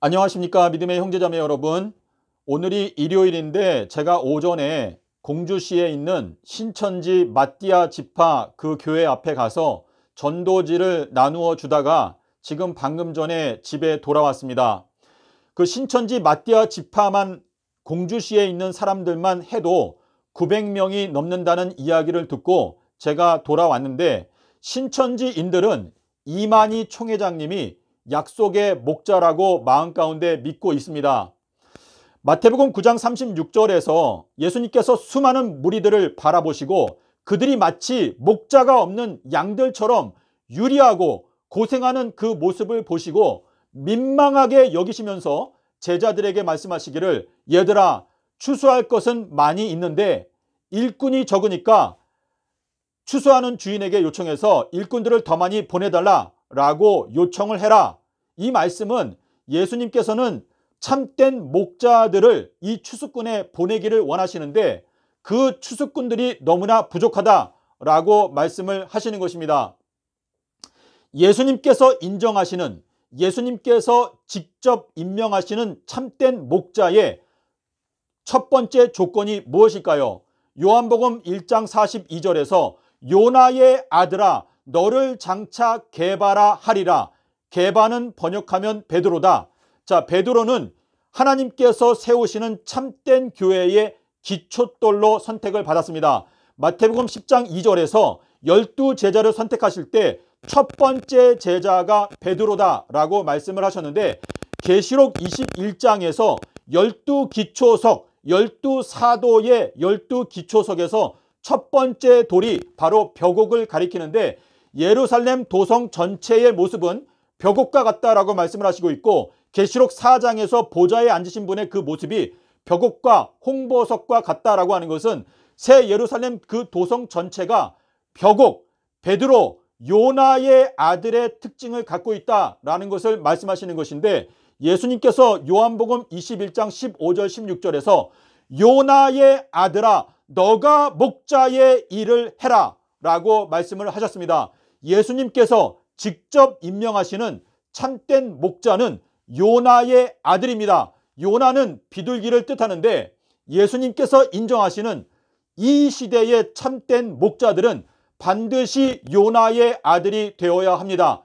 안녕하십니까 믿음의 형제자매 여러분 오늘이 일요일인데 제가 오전에 공주시에 있는 신천지 마띠아 지파 그 교회 앞에 가서 전도지를 나누어 주다가 지금 방금 전에 집에 돌아왔습니다 그 신천지 마띠아 지파만 공주시에 있는 사람들만 해도 900명이 넘는다는 이야기를 듣고 제가 돌아왔는데 신천지인들은 이만희 총회장님이 약속의 목자라고 마음 가운데 믿고 있습니다. 마태복음 9장 36절에서 예수님께서 수많은 무리들을 바라보시고 그들이 마치 목자가 없는 양들처럼 유리하고 고생하는 그 모습을 보시고 민망하게 여기시면서 제자들에게 말씀하시기를 얘들아 추수할 것은 많이 있는데 일꾼이 적으니까 추수하는 주인에게 요청해서 일꾼들을 더 많이 보내달라 라고 요청을 해라 이 말씀은 예수님께서는 참된 목자들을 이 추수꾼에 보내기를 원하시는데 그 추수꾼들이 너무나 부족하다라고 말씀을 하시는 것입니다. 예수님께서 인정하시는 예수님께서 직접 임명하시는 참된 목자의 첫 번째 조건이 무엇일까요? 요한복음 1장 42절에서 요나의 아들아 너를 장차 개바라 하리라 개바는 번역하면 베드로다. 자, 베드로는 하나님께서 세우시는 참된 교회의 기초돌로 선택을 받았습니다. 마태복음 10장 2절에서 열두 제자를 선택하실 때 첫 번째 제자가 베드로다라고 말씀을 하셨는데 계시록 21장에서 열두 기초석, 열두 사도의 열두 기초석에서 첫 번째 돌이 바로 벽옥을 가리키는데 예루살렘 도성 전체의 모습은 벽옥과 같다라고 말씀을 하시고 있고 계시록 4장에서 보좌에 앉으신 분의 그 모습이 벽옥과 홍보석과 같다라고 하는 것은 새 예루살렘 그 도성 전체가 벽옥, 베드로, 요나의 아들의 특징을 갖고 있다라는 것을 말씀하시는 것인데 예수님께서 요한복음 21장 15절 16절에서 요나의 아들아 너가 목자의 일을 해라 라고 말씀을 하셨습니다. 예수님께서 직접 임명하시는 참된 목자는 요나의 아들입니다. 요나는 비둘기를 뜻하는데 예수님께서 인정하시는 이 시대의 참된 목자들은 반드시 요나의 아들이 되어야 합니다.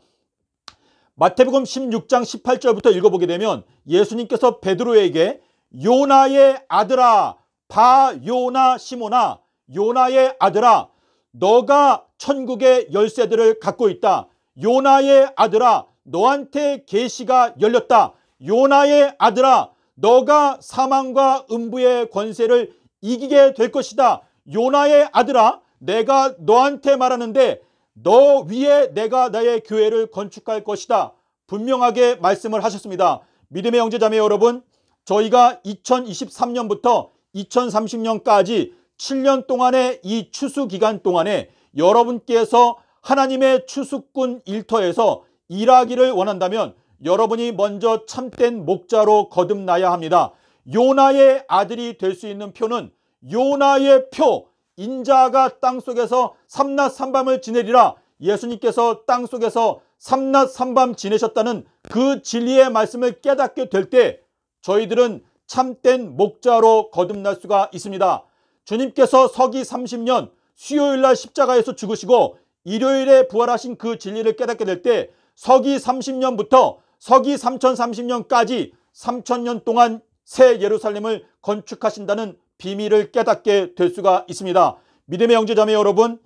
마태복음 16장 18절부터 읽어보게 되면 예수님께서 베드로에게 요나의 아들아 바요나 시모나 요나의 아들아 너가 천국의 열쇠들을 갖고 있다. 요나의 아들아 너한테 계시가 열렸다. 요나의 아들아 너가 사망과 음부의 권세를 이기게 될 것이다. 요나의 아들아 내가 너한테 말하는데 너 위에 내가 나의 교회를 건축할 것이다. 분명하게 말씀을 하셨습니다. 믿음의 형제자매 여러분 저희가 2023년부터 2030년까지 7년 동안의 이 추수 기간 동안에 여러분께서 하나님의 추수꾼 일터에서 일하기를 원한다면 여러분이 먼저 참된 목자로 거듭나야 합니다. 요나의 아들이 될 수 있는 표는 요나의 표 인자가 땅 속에서 삼낮 삼밤을 지내리라 예수님께서 땅 속에서 삼낮 삼밤 지내셨다는 그 진리의 말씀을 깨닫게 될 때 저희들은 참된 목자로 거듭날 수가 있습니다. 주님께서 서기 30년 수요일 날 십자가에서 죽으시고 일요일에 부활하신 그 진리를 깨닫게 될 때 서기 30년부터 서기 3030년까지 3000년 동안 새 예루살렘을 건축하신다는 비밀을 깨닫게 될 수가 있습니다. 믿음의 형제자매 여러분,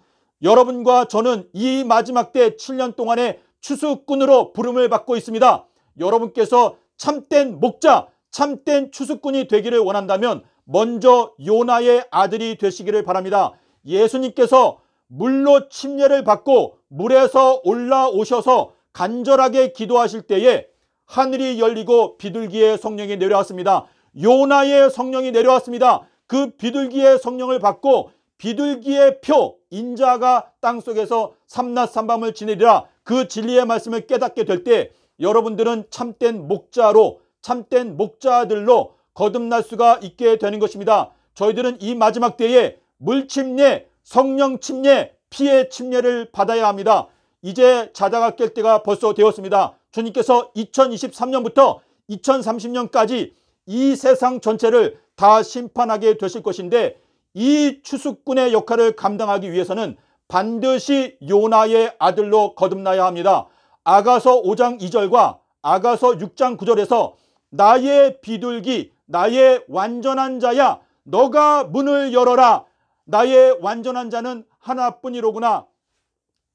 여러분과 저는 이 마지막 때 7년 동안의 추수꾼으로 부름을 받고 있습니다. 여러분께서 참된 목자, 참된 추수꾼이 되기를 원한다면 먼저 요나의 아들이 되시기를 바랍니다. 예수님께서 물로 침례를 받고 물에서 올라오셔서 간절하게 기도하실 때에 하늘이 열리고 비둘기의 성령이 내려왔습니다. 요나의 성령이 내려왔습니다. 그 비둘기의 성령을 받고 비둘기의 표 인자가 땅속에서 삼낮 삼밤을 지내리라 그 진리의 말씀을 깨닫게 될 때 여러분들은 참된 목자로 참된 목자들로 거듭날 수가 있게 되는 것입니다. 저희들은 이 마지막 때에 물침례 성령 침례, 피의 침례를 받아야 합니다. 이제 자다가 깰 때가 벌써 되었습니다. 주님께서 2023년부터 2030년까지 이 세상 전체를 다 심판하게 되실 것인데 이 추수꾼의 역할을 감당하기 위해서는 반드시 요나의 아들로 거듭나야 합니다. 아가서 5장 2절과 아가서 6장 9절에서 나의 비둘기, 나의 완전한 자야, 너가 문을 열어라. 나의 완전한 자는 하나뿐이로구나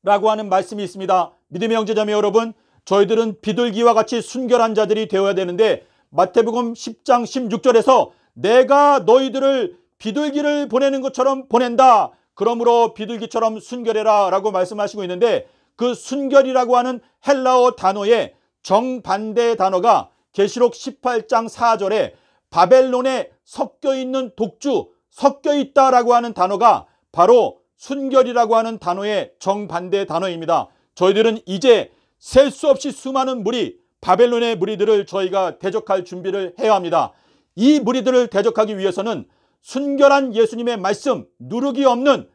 라고 하는 말씀이 있습니다. 믿음의 형제자매 여러분 저희들은 비둘기와 같이 순결한 자들이 되어야 되는데 마태복음 10장 16절에서 내가 너희들을 비둘기를 보내는 것처럼 보낸다. 그러므로 비둘기처럼 순결해라 라고 말씀하시고 있는데 그 순결이라고 하는 헬라어 단어의 정반대 단어가 계시록 18장 4절에 바벨론에 섞여 있는 독주 섞여 있다라고 하는 단어가 바로 순결이라고 하는 단어의 정반대 단어입니다. 저희들은 이제 셀 수 없이 수많은 무리, 바벨론의 무리들을 저희가 대적할 준비를 해야 합니다. 이 무리들을 대적하기 위해서는 순결한 예수님의 말씀, 누룩이 없는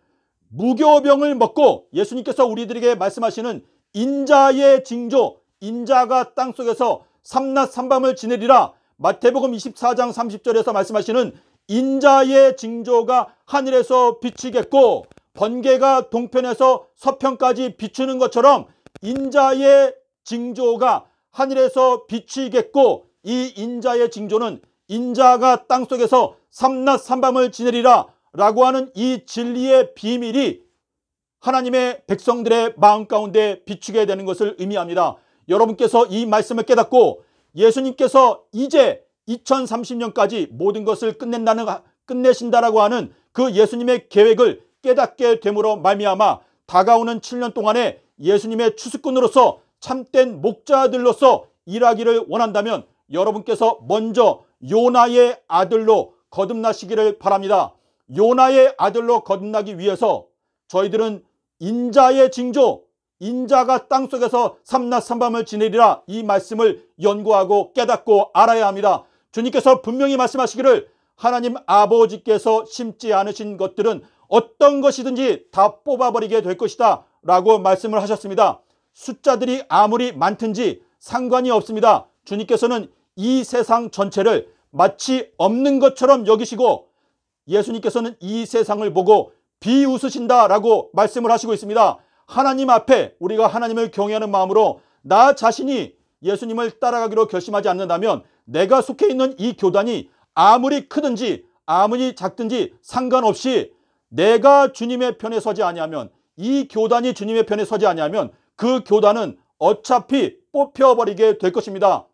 무교병을 먹고 예수님께서 우리들에게 말씀하시는 인자의 징조, 인자가 땅 속에서 삼낮 삼밤을 지내리라 마태복음 24장 30절에서 말씀하시는 인자의 징조가 하늘에서 비치겠고 번개가 동편에서 서편까지 비추는 것처럼 인자의 징조가 하늘에서 비치겠고 이 인자의 징조는 인자가 땅속에서 삼낮 삼밤을 지내리라 라고 하는 이 진리의 비밀이 하나님의 백성들의 마음 가운데 비추게 되는 것을 의미합니다. 여러분께서 이 말씀을 깨닫고 예수님께서 이제 2030년까지 모든 것을 끝낸다는 끝내신다라고 하는 그 예수님의 계획을 깨닫게 됨으로 말미암아 다가오는 7년 동안에 예수님의 추수꾼으로서 참된 목자들로서 일하기를 원한다면 여러분께서 먼저 요나의 아들로 거듭나시기를 바랍니다. 요나의 아들로 거듭나기 위해서 저희들은 인자의 징조, 인자가 땅속에서 삼낮 삼밤을 지내리라 이 말씀을 연구하고 깨닫고 알아야 합니다. 주님께서 분명히 말씀하시기를 하나님 아버지께서 심지 않으신 것들은 어떤 것이든지 다 뽑아버리게 될 것이다 라고 말씀을 하셨습니다. 숫자들이 아무리 많든지 상관이 없습니다. 주님께서는 이 세상 전체를 마치 없는 것처럼 여기시고 예수님께서는 이 세상을 보고 비웃으신다 라고 말씀을 하시고 있습니다. 하나님 앞에 우리가 하나님을 경외하는 마음으로 나 자신이 예수님을 따라가기로 결심하지 않는다면 내가 속해 있는 이 교단이 아무리 크든지 아무리 작든지 상관없이 내가 주님의 편에 서지 아니하면 이 교단이 주님의 편에 서지 아니하면 그 교단은 어차피 뽑혀버리게 될 것입니다.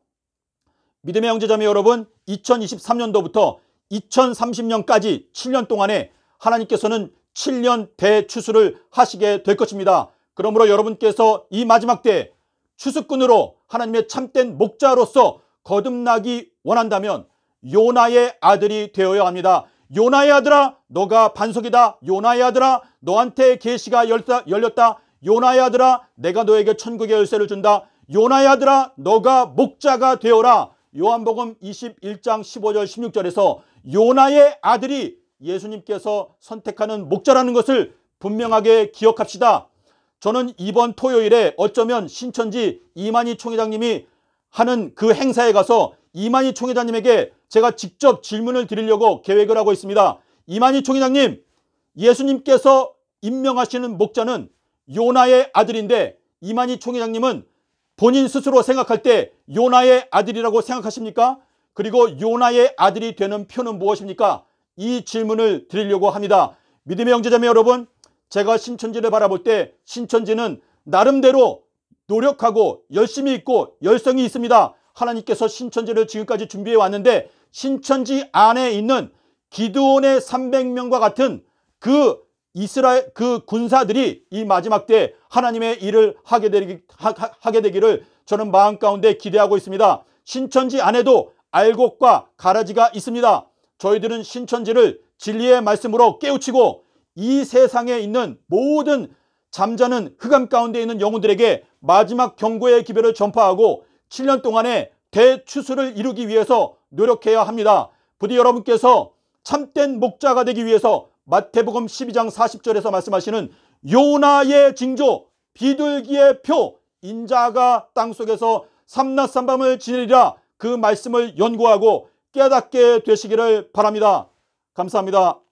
믿음의 형제자매 여러분 2023년도부터 2030년까지 7년 동안에 하나님께서는 7년 대추수를 하시게 될 것입니다. 그러므로 여러분께서 이 마지막 때 추수꾼으로 하나님의 참된 목자로서 거듭나기 원한다면 요나의 아들이 되어야 합니다. 요나의 아들아 너가 반석이다. 요나의 아들아 너한테 계시가 열렸다. 요나의 아들아 내가 너에게 천국의 열쇠를 준다. 요나의 아들아 너가 목자가 되어라. 요한복음 21장 15절 16절에서 요나의 아들이 예수님께서 선택하는 목자라는 것을 분명하게 기억합시다. 저는 이번 토요일에 어쩌면 신천지 이만희 총회장님이 하는 그 행사에 가서 이만희 총회장님에게 제가 직접 질문을 드리려고 계획을 하고 있습니다. 이만희 총회장님, 예수님께서 임명하시는 목자는 요나의 아들인데 이만희 총회장님은 본인 스스로 생각할 때 요나의 아들이라고 생각하십니까? 그리고 요나의 아들이 되는 표는 무엇입니까? 이 질문을 드리려고 합니다. 믿음의 형제자매 여러분, 제가 신천지를 바라볼 때 신천지는 나름대로 노력하고 열심히 있고 열성이 있습니다. 하나님께서 신천지를 지금까지 준비해 왔는데 신천지 안에 있는 기드온의 300명과 같은 그 이스라엘 그 군사들이 이 마지막 때 하나님의 일을 하게, 되기, 하, 게 되기를 저는 마음 가운데 기대하고 있습니다. 신천지 안에도 알곡과 가라지가 있습니다. 저희들은 신천지를 진리의 말씀으로 깨우치고 이 세상에 있는 모든 잠자는 흑암 가운데 있는 영혼들에게 마지막 경고의 기별을 전파하고 7년 동안의 대추수를 이루기 위해서 노력해야 합니다. 부디 여러분께서 참된 목자가 되기 위해서 마태복음 12장 40절에서 말씀하시는 요나의 징조 비둘기의 표 인자가 땅속에서 삼낮삼밤을 지내리라 그 말씀을 연구하고 깨닫게 되시기를 바랍니다. 감사합니다.